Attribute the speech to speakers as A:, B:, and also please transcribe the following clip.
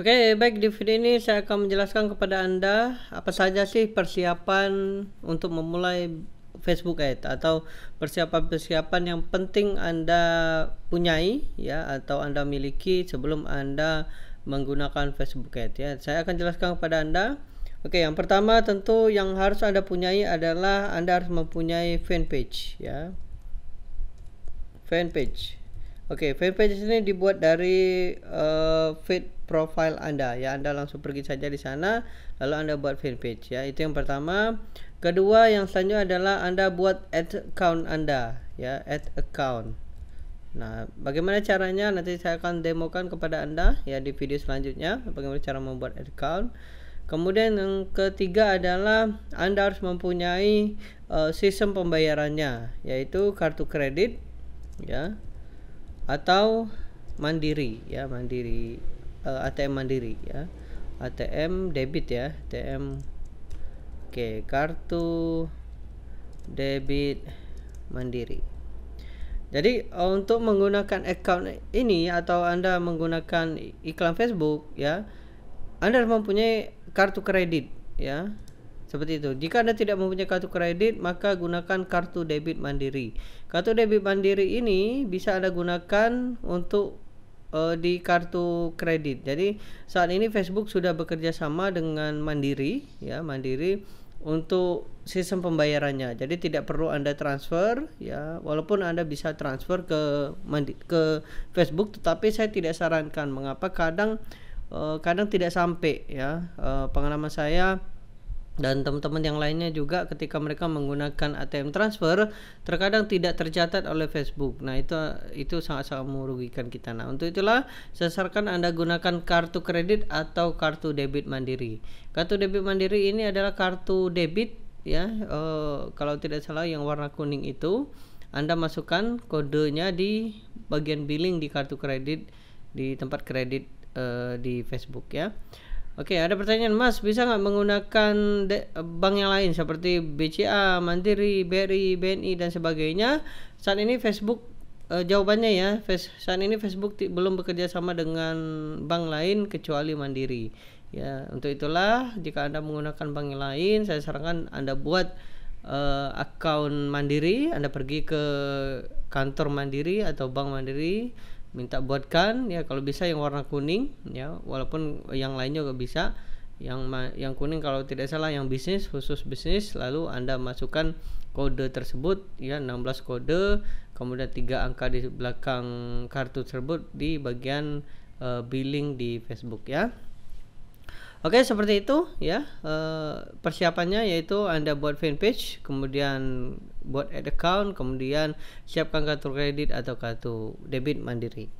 A: Oke, okay, baik di video ini saya akan menjelaskan kepada Anda apa saja sih persiapan untuk memulai Facebook Ads atau persiapan-persiapan yang penting Anda punyai ya atau Anda miliki sebelum Anda menggunakan Facebook Ads ya. Saya akan jelaskan kepada Anda. Oke, okay, yang pertama tentu yang harus Anda punyai adalah Anda harus mempunyai fanpage ya. Fanpage. Oke, okay, fanpage ini dibuat dari uh, feed profile Anda ya. Anda langsung pergi saja di sana lalu Anda buat fanpage ya. Itu yang pertama. Kedua, yang selanjutnya adalah Anda buat ad account Anda ya, ad account. Nah, bagaimana caranya nanti saya akan demokan kepada Anda ya di video selanjutnya bagaimana cara membuat ad account. Kemudian yang ketiga adalah Anda harus mempunyai uh, sistem pembayarannya yaitu kartu kredit ya atau mandiri ya mandiri uh, eh, ATM mandiri ya ATM debit ya ATM oke okay, kartu debit mandiri jadi eh, untuk menggunakan account ini atau anda menggunakan iklan Facebook ya anda harus mempunyai kartu kredit ya seperti itu. Jika Anda tidak mempunyai kartu kredit, maka gunakan kartu debit Mandiri. Kartu debit Mandiri ini bisa Anda gunakan untuk uh, di kartu kredit. Jadi, saat ini Facebook sudah bekerja sama dengan Mandiri, ya, Mandiri untuk sistem pembayarannya. Jadi tidak perlu Anda transfer ya, walaupun Anda bisa transfer ke Mandi ke Facebook tetapi saya tidak sarankan mengapa kadang eh, kadang tidak sampai ya. Eh, pengalaman saya dan teman-teman yang lainnya juga ketika mereka menggunakan ATM transfer terkadang tidak tercatat oleh Facebook. Nah, itu itu sangat-sangat merugikan kita. Nah, untuk itulah saya sarankan Anda gunakan kartu kredit atau kartu debit mandiri. Kartu debit mandiri ini adalah kartu debit ya. E, kalau tidak salah yang warna kuning itu Anda masukkan kodenya di bagian billing di kartu kredit di tempat kredit e, di Facebook ya. Oke, ada pertanyaan Mas, bisa nggak menggunakan bank yang lain seperti BCA, Mandiri, BRI, BNI dan sebagainya? Saat ini Facebook e, jawabannya ya, saat ini Facebook belum bekerja sama dengan bank lain kecuali Mandiri. Ya, untuk itulah jika Anda menggunakan bank yang lain, saya sarankan Anda buat e, eh, akun Mandiri, Anda pergi ke kantor Mandiri atau bank Mandiri minta buatkan ya kalau bisa yang warna kuning ya walaupun yang lainnya juga bisa yang yang kuning kalau tidak salah yang bisnis khusus bisnis lalu Anda masukkan kode tersebut ya 16 kode kemudian tiga angka di belakang kartu tersebut di bagian uh, billing di Facebook ya Oke, okay, seperti itu ya. Uh, persiapannya yaitu Anda buat fanpage, kemudian buat ad account, kemudian siapkan kartu kredit atau kartu debit mandiri.